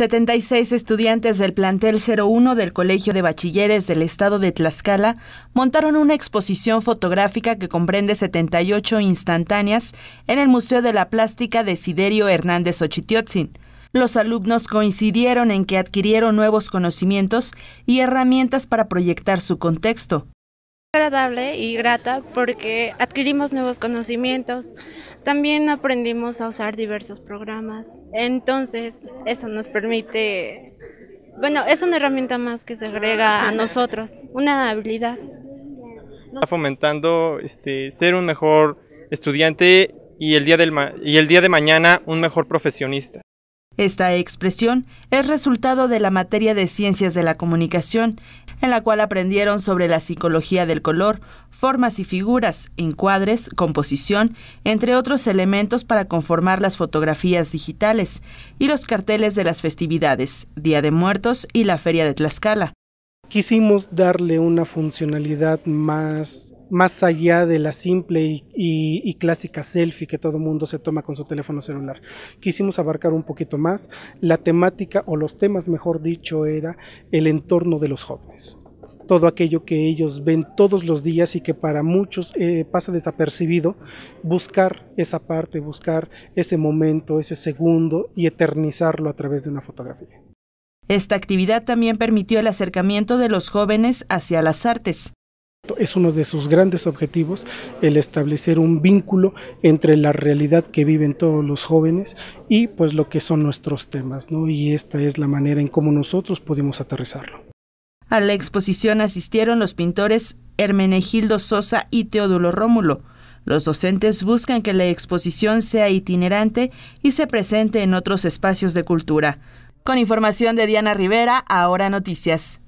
76 estudiantes del plantel 01 del Colegio de Bachilleres del Estado de Tlaxcala montaron una exposición fotográfica que comprende 78 instantáneas en el Museo de la Plástica de Siderio Hernández Ochitiotzin. Los alumnos coincidieron en que adquirieron nuevos conocimientos y herramientas para proyectar su contexto, agradable y grata porque adquirimos nuevos conocimientos, también aprendimos a usar diversos programas, entonces eso nos permite, bueno, es una herramienta más que se agrega a nosotros, una habilidad. Está fomentando este, ser un mejor estudiante y el, día del y el día de mañana un mejor profesionista. Esta expresión es resultado de la materia de Ciencias de la Comunicación, en la cual aprendieron sobre la psicología del color, formas y figuras, encuadres, composición, entre otros elementos para conformar las fotografías digitales y los carteles de las festividades, Día de Muertos y la Feria de Tlaxcala. Quisimos darle una funcionalidad más más allá de la simple y, clásica selfie que todo mundo se toma con su teléfono celular. Quisimos abarcar un poquito más. La temática, o los temas mejor dicho, era el entorno de los jóvenes todo aquello que ellos ven todos los días y que para muchos eh, pasa desapercibido, buscar esa parte, buscar ese momento, ese segundo y eternizarlo a través de una fotografía. Esta actividad también permitió el acercamiento de los jóvenes hacia las artes, es uno de sus grandes objetivos el establecer un vínculo entre la realidad que viven todos los jóvenes y pues lo que son nuestros temas, ¿no? Y esta es la manera en cómo nosotros pudimos aterrizarlo. A la exposición asistieron los pintores Hermenegildo Sosa y Teodulo Rómulo. Los docentes buscan que la exposición sea itinerante y se presente en otros espacios de cultura. Con información de Diana Rivera, ahora noticias.